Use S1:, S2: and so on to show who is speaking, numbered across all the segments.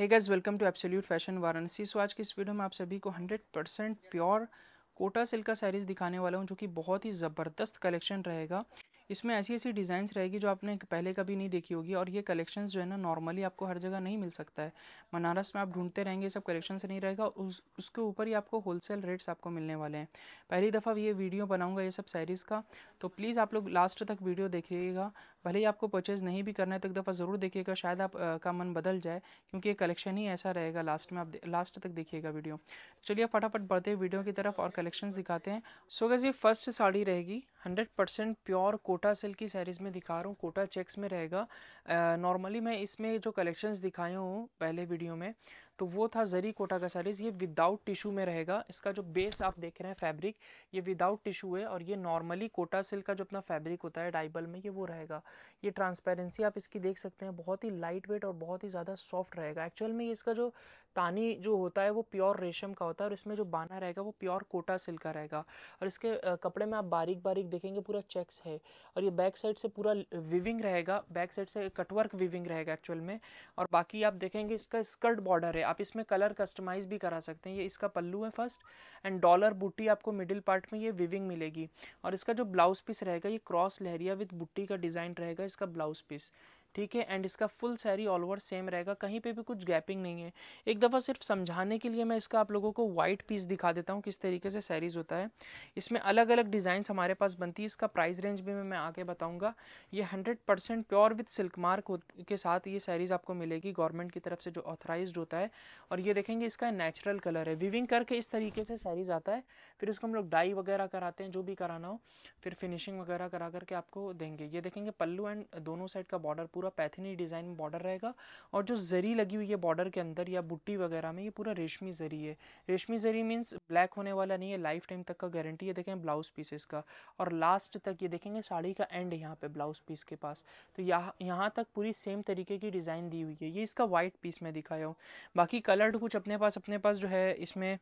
S1: hey guys welcome to absolute fashion Varanasi so आज की इस वीडियो में आप सभी को 100 परसेंट प्योर कोटा सिल्क का सैरीज़ दिखाने वाला हूँ जो कि बहुत ही ज़बरदस्त कलेक्शन रहेगा इसमें ऐसी ऐसी डिज़ाइंस रहेगी जो आपने पहले कभी नहीं देखी होगी और ये कलेक्शंस जो है ना नॉर्मली आपको हर जगह नहीं मिल सकता है बनारस में आप ढूंढते रहेंगे सब कलेक्शन से नहीं रहेगा उस उसके ऊपर ही आपको होलसेल रेट्स आपको मिलने वाले हैं पहली दफ़ा ये वीडियो बनाऊँगा ये सब सैरीज़ का तो प्लीज़ आप लोग लास्ट तक वीडियो देखिएगा भले ही आपको परचेज़ नहीं भी करना है तो एक दफ़ा ज़रूर देखिएगा शायद आप आ, का मन बदल जाए क्योंकि कलेक्शन ही ऐसा रहेगा लास्ट में आप लास्ट तक देखिएगा वीडियो चलिए फटाफट बढ़ते हैं वीडियो की तरफ और कलेक्शन दिखाते हैं सो गज़ ये फर्स्ट साड़ी रहेगी hundred percent pure Kota silk की सैरीज़ में दिखा रहा हूँ कोटा चेक्स में रहेगा नॉर्मली मैं इसमें जो कलेक्शंस दिखाए हूँ पहले वीडियो में तो वो था जरी कोटा का साड़ीज़ ये विदाउट टिशू में रहेगा इसका जो बेस आप देख रहे हैं फैब्रिक ये विदाउट टिशू है और ये नॉर्मली कोटा सिल्क का जो अपना फैब्रिक होता है डाइबल में ये वो रहेगा ये ट्रांसपेरेंसी आप इसकी देख सकते हैं बहुत ही लाइट वेट और बहुत ही ज़्यादा सॉफ्ट रहेगा एक्चुअल में इसका जो तानी जो होता है वो प्योर रेशम का होता है और इसमें जो बाना रहेगा वो प्योर कोटा सिल्क का रहेगा और इसके कपड़े में आप बारीक बारीक देखेंगे पूरा चेक्स है और ये बैक साइड से पूरा विविंग रहेगा बैक साइड से कटवर्क विविंग रहेगा एक्चुअल में और बाकी आप देखेंगे इसका स्कर्ट बॉर्डर है आप इसमें कलर कस्टमाइज़ भी करा सकते हैं ये इसका पल्लू है फर्स्ट एंड डॉलर बुट्टी आपको मिडिल पार्ट में ये विविंग मिलेगी और इसका जो ब्लाउज पीस रहेगा ये क्रॉस लहरिया विथ बुट्टी का डिज़ाइन रहेगा इसका ब्लाउज पीस ठीक है एंड इसका फुल सैरी ऑल ओवर सेम रहेगा कहीं पे भी कुछ गैपिंग नहीं है एक दफ़ा सिर्फ समझाने के लिए मैं इसका आप लोगों को वाइट पीस दिखा देता हूँ किस तरीके से सैरीज़ होता है इसमें अलग अलग डिज़ाइंस हमारे पास बनती है इसका प्राइस रेंज भी मैं आके बताऊँगा ये hundred percent pure with silk mark के साथ ये सैरीज़ आपको मिलेगी गवर्नमेंट की तरफ से जो ऑथराइज होता है और ये देखेंगे इसका नेचुरल कलर है विविंग करके इस तरीके से सैरीज़ आता है फिर उसको हम लोग डाई वगैरह कराते हैं जो भी कराना हो फिर फिनिशिंग वगैरह करा करके आपको देंगे ये देखेंगे पल्लू एंड दोनों साइड का बॉर्डर पूरा पूरा पैथनी डिज़ाइन में बॉर्डर रहेगा और जो जरी लगी हुई है बॉर्डर के अंदर या बुट्टी वगैरह में ये पूरा रेशमी जरी है रेशमी जरी मीन्स ब्लैक होने वाला नहीं है लाइफ टाइम तक का गारंटी है देखें ब्लाउज पीसेस का और लास्ट तक ये देखेंगे साड़ी का एंड यहाँ पे ब्लाउज पीस के पास तो यहाँ यहाँ तक पूरी सेम तरीके की डिज़ाइन दी हुई है ये इसका वाइट पीस मैं दिखाया हूँ बाकी कलर्ड कुछ अपने पास अपने पास जो है इसमें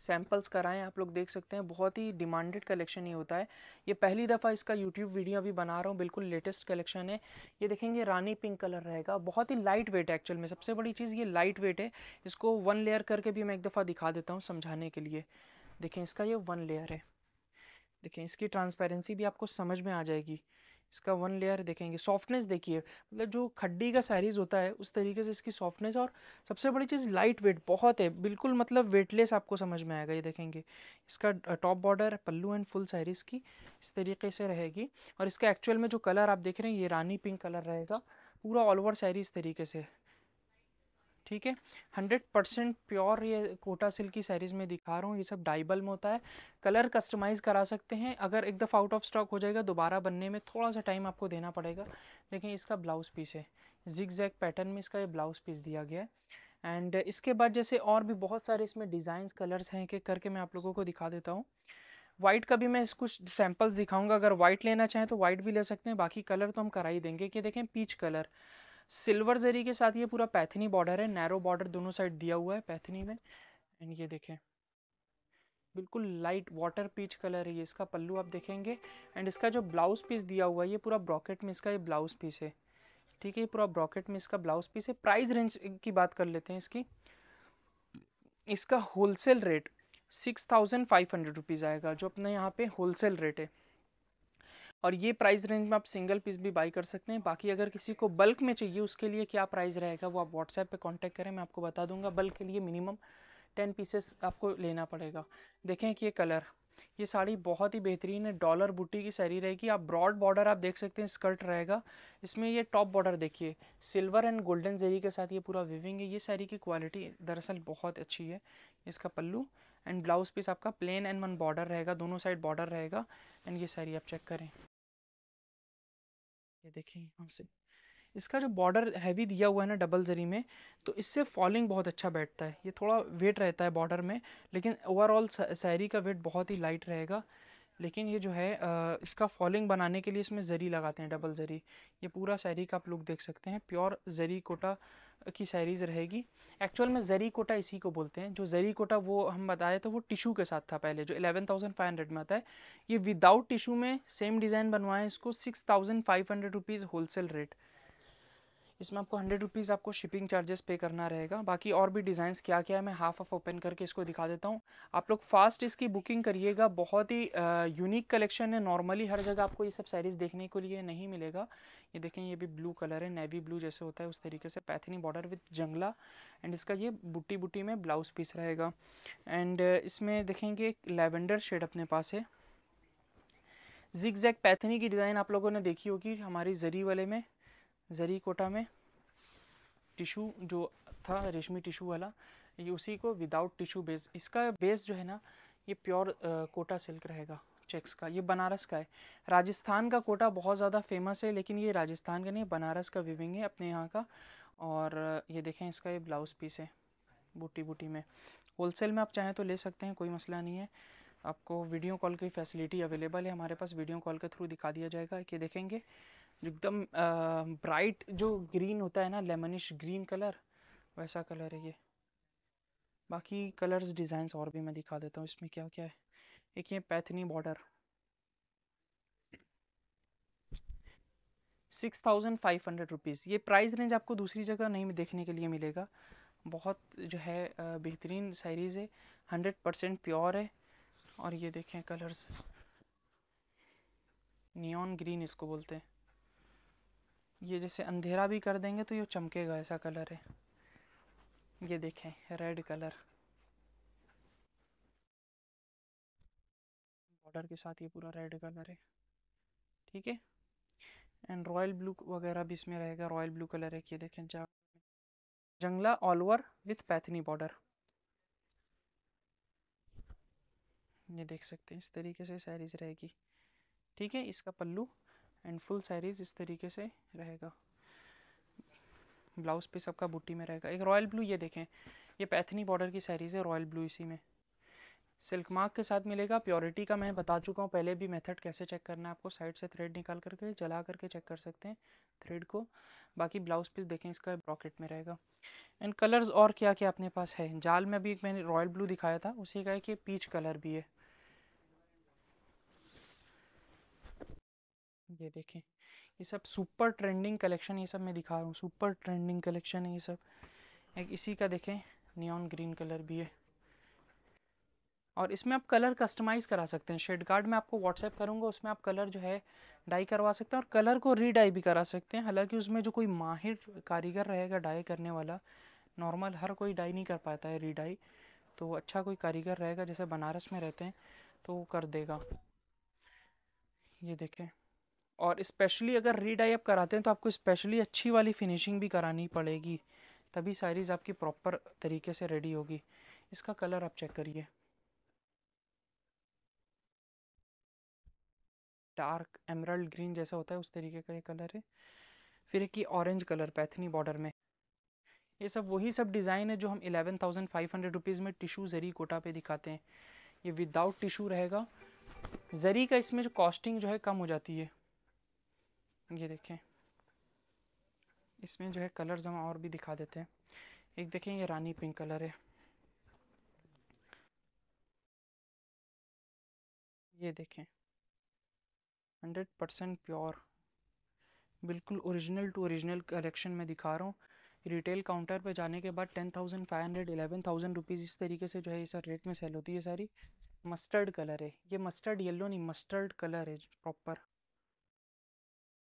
S1: सैम्पल्स कराएं आप लोग देख सकते हैं बहुत ही डिमांडेड कलेक्शन ये होता है ये पहली दफ़ा इसका यूट्यूब वीडियो अभी बना रहा हूँ बिल्कुल लेटेस्ट कलेक्शन है ये देखेंगे रानी पिंक कलर रहेगा बहुत ही लाइट वेट है एक्चुअल में सबसे बड़ी चीज़ ये लाइट वेट है इसको वन लेयर करके भी मैं एक दफ़ा दिखा देता हूँ समझाने के लिए देखें इसका ये वन लेयर है देखें इसकी ट्रांसपेरेंसी भी आपको समझ में आ जाएगी इसका वन लेयर देखेंगे सॉफ्टनेस देखिए मतलब जो खड्डी का सैरीज होता है उस तरीके से इसकी सॉफ्टनेस और सबसे बड़ी चीज़ लाइट वेट बहुत है बिल्कुल मतलब वेटलेस आपको समझ में आएगा ये देखेंगे इसका top border pallu and full saris की इस तरीके से रहेगी और इसका एक्चुअल में जो कलर आप देख रहे हैं ये रानी पिंक कलर रहेगा पूरा ऑल ओवर सैरी इस तरीके से ठीक है हंड्रेड परसेंट प्योर ये कोटा सिल्क की सैरीज़ में दिखा रहा हूँ ये सब डाइबल में होता है कलर कस्टमाइज़ करा सकते हैं अगर एक दफ़ा आउट ऑफ स्टॉक हो जाएगा दोबारा बनने में थोड़ा सा टाइम आपको देना पड़ेगा देखें इसका ब्लाउज़ पीस है जिग जैग पैटर्न में इसका ये ब्लाउज़ पीस दिया गया है एंड इसके बाद जैसे और भी बहुत सारे इसमें डिज़ाइंस कलर्स हैं कि करके मैं आप लोगों को दिखा देता हूँ वाइट का भी मैं इस कुछ सैम्पल्स दिखाऊंगा अगर वाइट लेना चाहें तो वाइट भी ले सकते हैं बाकी कलर तो हम करा ही देंगे कि देखें पीच कलर सिल्वर जरी के साथ ये पूरा पैथनी बॉर्डर है नैरो बॉर्डर दोनों साइड दिया हुआ है पैथनी में एंड ये देखें बिल्कुल लाइट वाटर पीच कलर है ये इसका पल्लू आप देखेंगे एंड इसका जो ब्लाउज पीस दिया हुआ है ये पूरा ब्रॉकेट में इसका ये ब्लाउज पीस है ठीक है ये पूरा ब्रॉकेट में इसका ब्लाउज पीस है प्राइस रेंज की बात कर लेते हैं इसकी इसका wholesale rate six thousand five hundred rupees आएगा जो अपने यहाँ पे होलसेल रेट है और ये प्राइस रेंज में आप सिंगल पीस भी बाई कर सकते हैं बाकी अगर किसी को बल्क में चाहिए उसके लिए क्या प्राइस रहेगा वो आप व्हाट्सएप पे कांटेक्ट करें मैं आपको बता दूंगा बल्क के लिए मिनिमम टेन पीसेस आपको लेना पड़ेगा देखें कि ये कलर ये साड़ी बहुत ही बेहतरीन है डॉलर बूटी की साड़ी रहेगी आप ब्रॉड बॉर्डर आप देख सकते हैं स्कर्ट रहेगा इसमें ये टॉप बॉर्डर देखिए सिल्वर एंड गोल्डन जेरी के साथ ये पूरा विविंग है ये सैरी की क्वालिटी दरअसल बहुत अच्छी है इसका पल्लू एंड ब्लाउज पीस आपका प्लेन एंड वन बॉर्डर रहेगा दोनों साइड बॉर्डर रहेगा एंड ये सैरी आप चेक करें ये देखें यहाँ से इसका जो बॉर्डर हैवी दिया हुआ है ना डबल जरी में तो इससे फॉलिंग बहुत अच्छा बैठता है ये थोड़ा वेट रहता है बॉर्डर में लेकिन ओवरऑल सैरी का वेट बहुत ही लाइट रहेगा लेकिन ये जो है इसका फॉलिंग बनाने के लिए इसमें ज़री लगाते हैं डबल ज़री ये पूरा सैरी का आप लुक देख सकते हैं प्योर ज़री कोटा की सैरीज़ रहेगी एक्चुअल में ज़री कोटा इसी को बोलते हैं जो ज़री कोटा वो हम बताए तो वो टिशू के साथ था पहले जो एलेवन थाउजेंड फाइव हंड्रेड में आता है ये विदाउट टिशू में सेम डिज़ाइन बनवाएं इसको six thousand five hundred rupees wholesale rate इसमें आपको हंड्रेड रुपीज़ आपको शिपिंग चार्जेस पे करना रहेगा बाकी और भी डिज़ाइंस क्या क्या है मैं हाफ ऑफ ओपन करके इसको दिखा देता हूँ आप लोग फास्ट इसकी बुकिंग करिएगा बहुत ही यूनिक कलेक्शन है नॉर्मली हर जगह आपको ये सब सैरीज़ देखने के लिए नहीं मिलेगा ये देखें ये भी ब्लू कलर है नेवी ब्लू जैसे होता है उस तरीके से पैथनी बॉर्डर विथ जंगला एंड इसका ये बुटी बुटी में ब्लाउज पीस रहेगा एंड इसमें देखेंगे एक लेवेंडर शेड अपने पास है जिक जैग पैथनी की डिज़ाइन आप लोगों ने देखी होगी हमारी जरी वाले में जरी कोटा में टिशू जो था रेशमी टिशू वाला ये उसी को विदाउट टिशू बेस इसका बेस जो है ना ये प्योर आ, कोटा सिल्क रहेगा चेक्स का ये बनारस का है राजस्थान का कोटा बहुत ज़्यादा फेमस है लेकिन ये राजस्थान का नहीं बनारस का विविंग है अपने यहाँ का और ये देखें इसका ये ब्लाउज़ पीस है बूटी बूटी में होलसेल में आप चाहें तो ले सकते हैं कोई मसला नहीं है आपको वीडियो कॉल की फैसिलिटी अवेलेबल है हमारे पास वीडियो कॉल के थ्रू दिखा दिया जाएगा कि देखेंगे एकदम ब्राइट जो ग्रीन होता है ना लेमनिश ग्रीन कलर वैसा कलर है ये बाकी कलर्स डिज़ाइंस और भी मैं दिखा देता हूँ इसमें क्या क्या है एक ये Paithani border six thousand five hundred rupees ये प्राइस रेंज आपको दूसरी जगह नहीं देखने के लिए मिलेगा बहुत जो है बेहतरीन साइरीज़ है हंड्रेड परसेंट प्योर है और ये देखें कलर्स नियॉन ग्रीन इसको बोलते हैं ये जैसे अंधेरा भी कर देंगे तो ये चमकेगा ऐसा कलर है ये देखें रेड कलर बॉर्डर के साथ ये पूरा रेड कलर है ठीक है एंड रॉयल ब्लू वगैरह भी इसमें रहेगा रॉयल ब्लू कलर है ये देखें जंगला all over with Paithani border ये देख सकते हैं इस तरीके से सैरीज रहेगी ठीक है इसका पल्लू एंड फुल सैरीज़ इस तरीके से रहेगा ब्लाउज पीस आपका बुट्टी में रहेगा एक रॉयल ब्लू ये देखें ये पैथनी बॉर्डर की सैरीज़ है रॉयल ब्लू इसी में सिल्क मार्क के साथ मिलेगा प्योरिटी का मैं बता चुका हूँ पहले भी मेथड कैसे चेक करना है आपको साइड से थ्रेड निकाल करके जला करके चेक कर सकते हैं थ्रेड को बाकी ब्लाउज पीस देखें इसका ब्रॉकेट में रहेगा एंड कलर्स और क्या क्या अपने पास है जाल में भी एक मैंने रॉयल ब्लू दिखाया था उसी का है कि पीच कलर भी है ये देखें ये सब सुपर ट्रेंडिंग कलेक्शन ये सब मैं दिखा रहा हूँ सुपर ट्रेंडिंग कलेक्शन है ये सब एक इसी का देखें नियॉन ग्रीन कलर भी है और इसमें आप कलर कस्टमाइज़ करा सकते हैं शेड कार्ड में आपको व्हाट्सएप करूँगा उसमें आप कलर जो है डाई करवा सकते हैं और कलर को रीडाई भी करा सकते हैं हालांकि उसमें जो कोई माहिर कारीगर रहेगा डाई करने वाला नॉर्मल हर कोई डाई नहीं कर पाता है रीडाई तो अच्छा कोई कारीगर रहेगा जैसे बनारस में रहते हैं तो वो कर देगा ये देखें और स्पेशली अगर रीडाई आप कराते हैं तो आपको स्पेशली अच्छी वाली फिनिशिंग भी करानी पड़ेगी तभी सारीज़ आपकी प्रॉपर तरीके से रेडी होगी इसका कलर आप चेक करिए डार्क एमरल्ड ग्रीन जैसा होता है उस तरीके का ये कलर है फिर एक ये ऑरेंज कलर पैथनी बॉर्डर में ये सब वही सब डिज़ाइन है जो हम eleven thousand five hundred rupees में टिशू जरी कोटा पे दिखाते हैं ये विदाउट टिशू रहेगा जरी का इसमें जो कॉस्टिंग जो है कम हो जाती है ये देखें इसमें जो है कलर्स हम और भी दिखा देते हैं एक देखें ये रानी पिंक कलर है ये देखें हंड्रेड परसेंट प्योर बिल्कुल ओरिजिनल टू ओरिजिनल कलेक्शन में दिखा रहा हूँ रिटेल काउंटर पे जाने के बाद ten thousand five hundred eleven thousand rupees इस तरीके से जो है सर रेट में सेल होती है सारी मस्टर्ड कलर है ये मस्टर्ड येलो नहीं मस्टर्ड कलर है प्रॉपर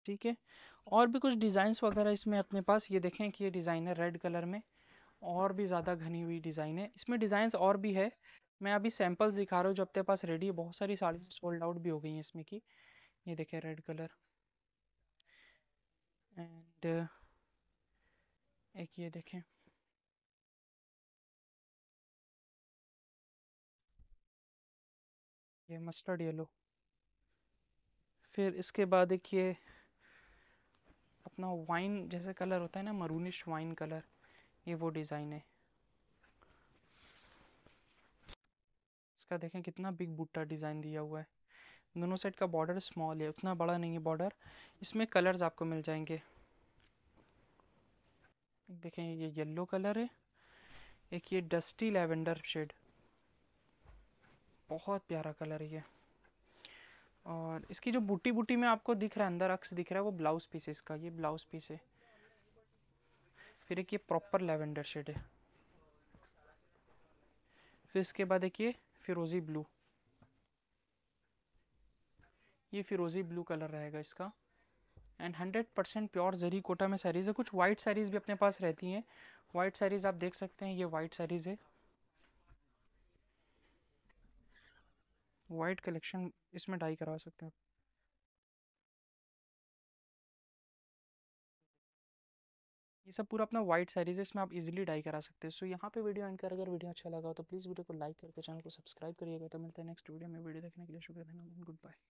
S1: ठीक है और भी कुछ डिज़ाइंस वगैरह इसमें अपने पास ये देखें कि ये डिज़ाइन है रेड कलर में और भी ज़्यादा घनी हुई डिज़ाइन है इसमें डिज़ाइंस और भी है मैं अभी सैम्पल्स दिखा रहा हूँ जो अपने पास रेडी है बहुत सारी साड़ी सोल्ड आउट भी हो गई हैं इसमें की ये देखें रेड कलर एंड एक ये देखें ये मस्टर्ड येलो फिर इसके बाद एक ये अपना वाइन जैसा कलर होता है ना मरूनिश वाइन कलर ये वो डिज़ाइन है इसका देखें कितना बिग बूटा डिज़ाइन दिया हुआ है दोनों साइड का बॉर्डर स्मॉल है उतना बड़ा नहीं है बॉर्डर इसमें कलर्स आपको मिल जाएंगे देखें ये येलो कलर है एक ये डस्टी लेवेंडर शेड बहुत प्यारा कलर है ये और इसकी जो बूटी बूटी में आपको दिख रहा है अंदर अक्स दिख रहा है वो ब्लाउज पीसेस का ये ब्लाउज पीस है फिर एक ये प्रॉपर लेवेंडर शेड है फिर इसके बाद एक ये फिरोज़ी ब्लू ये फिरोज़ी ब्लू कलर रहेगा इसका and hundred percent pure zari Kota में सैरीज़ है कुछ वाइट सैरीज भी अपने पास रहती हैं वाइट सैरीज़ आप देख सकते हैं ये वाइट सैरीज़ है वाइट कलेक्शन इसमें डाई करवा सकते हैं ये सब पूरा अपना वाइट सीरीज है इसमें आप इजीली डाई करा सकते हैं सो यहाँ पे वीडियो एंड कर अगर वीडियो अच्छा लगा तो प्लीज़ वीडियो को लाइक करके चैनल को सब्सक्राइब करिएगा तो मिलते हैं नेक्स्ट वीडियो में वीडियो देखने के लिए शुक्रिया धन्यवाद गुड बाय